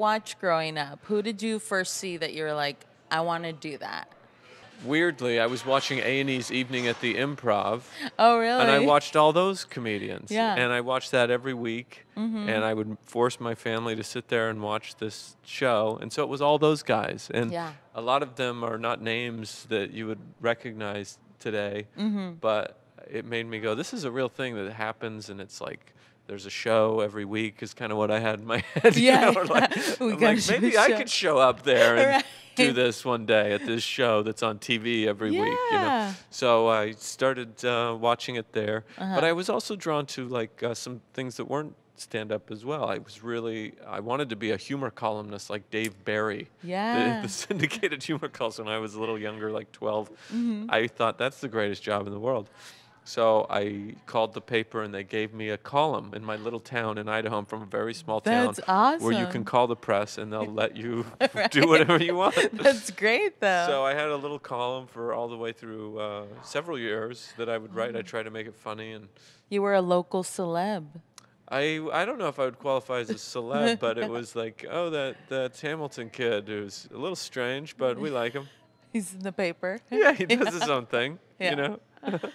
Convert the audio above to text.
watch growing up? Who did you first see that you were like, I want to do that? Weirdly, I was watching A&E's Evening at the Improv. Oh, really? And I watched all those comedians. Yeah. And I watched that every week. Mm-hmm. And I would force my family to sit there and watch this show. And so it was all those guys. And yeah. a lot of them are not names that you would recognize today. Mm-hmm. But it made me go, this is a real thing that happens. And it's like there's a show every week is kind of what I had in my head. Yeah, you know, like, like maybe I could show up there and right. do this one day at this show that's on TV every yeah. week. You know? So I started uh, watching it there, uh -huh. but I was also drawn to like uh, some things that weren't stand up as well. I was really I wanted to be a humor columnist like Dave Barry. Yeah. The, the syndicated humor columnist when I was a little younger, like 12 mm -hmm. I thought that's the greatest job in the world. So I called the paper and they gave me a column in my little town in Idaho. I'm from a very small That's town awesome. where you can call the press and they'll let you right. do whatever you want. That's great though. So I had a little column for all the way through uh, several years that I would write. Mm. I tried to make it funny and You were a local celeb. I I don't know if I would qualify as a celeb, but it was like, oh, that that Hamilton kid who's a little strange, but we like him. He's in the paper. Yeah, he does yeah. his own thing. Yeah. You know.